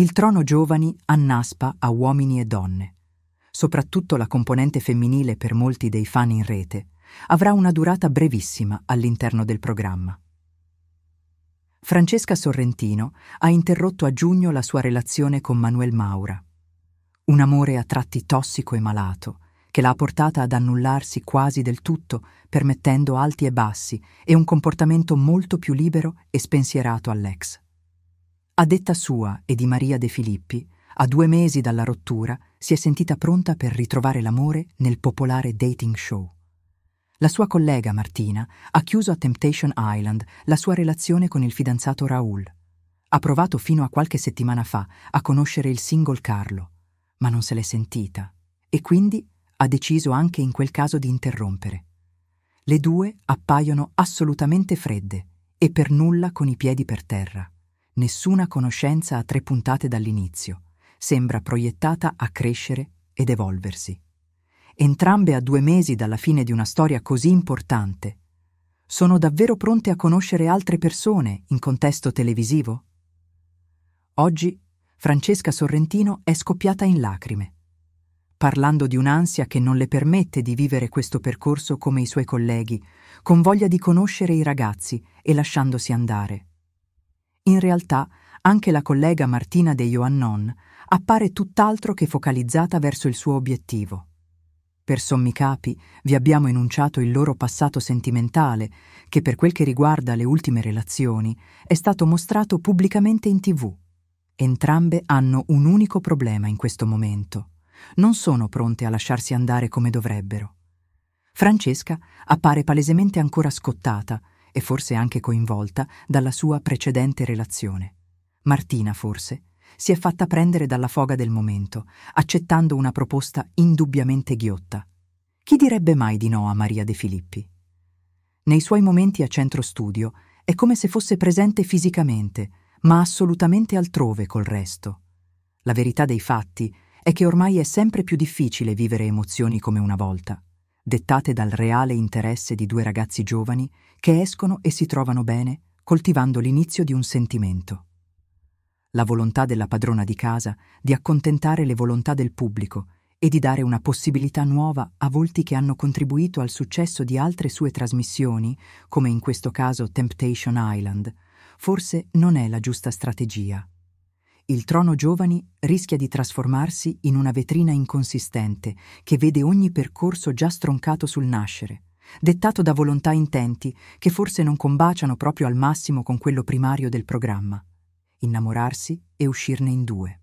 Il trono giovani annaspa a uomini e donne. Soprattutto la componente femminile per molti dei fan in rete avrà una durata brevissima all'interno del programma. Francesca Sorrentino ha interrotto a giugno la sua relazione con Manuel Maura. Un amore a tratti tossico e malato, che l'ha portata ad annullarsi quasi del tutto, permettendo alti e bassi e un comportamento molto più libero e spensierato all'ex. A detta sua e di Maria De Filippi, a due mesi dalla rottura, si è sentita pronta per ritrovare l'amore nel popolare dating show. La sua collega Martina ha chiuso a Temptation Island la sua relazione con il fidanzato Raoul. Ha provato fino a qualche settimana fa a conoscere il single Carlo, ma non se l'è sentita e quindi ha deciso anche in quel caso di interrompere. Le due appaiono assolutamente fredde e per nulla con i piedi per terra nessuna conoscenza a tre puntate dall'inizio, sembra proiettata a crescere ed evolversi. Entrambe a due mesi dalla fine di una storia così importante, sono davvero pronte a conoscere altre persone in contesto televisivo? Oggi Francesca Sorrentino è scoppiata in lacrime, parlando di un'ansia che non le permette di vivere questo percorso come i suoi colleghi, con voglia di conoscere i ragazzi e lasciandosi andare. In realtà, anche la collega Martina De Ioannon appare tutt'altro che focalizzata verso il suo obiettivo. Per sommi capi vi abbiamo enunciato il loro passato sentimentale, che per quel che riguarda le ultime relazioni è stato mostrato pubblicamente in tv. Entrambe hanno un unico problema in questo momento. Non sono pronte a lasciarsi andare come dovrebbero. Francesca appare palesemente ancora scottata e forse anche coinvolta dalla sua precedente relazione. Martina, forse, si è fatta prendere dalla foga del momento, accettando una proposta indubbiamente ghiotta. Chi direbbe mai di no a Maria De Filippi? Nei suoi momenti a centro studio è come se fosse presente fisicamente, ma assolutamente altrove col resto. La verità dei fatti è che ormai è sempre più difficile vivere emozioni come una volta dettate dal reale interesse di due ragazzi giovani che escono e si trovano bene, coltivando l'inizio di un sentimento. La volontà della padrona di casa di accontentare le volontà del pubblico e di dare una possibilità nuova a volti che hanno contribuito al successo di altre sue trasmissioni, come in questo caso Temptation Island, forse non è la giusta strategia il trono giovani rischia di trasformarsi in una vetrina inconsistente che vede ogni percorso già stroncato sul nascere, dettato da volontà intenti che forse non combaciano proprio al massimo con quello primario del programma, innamorarsi e uscirne in due.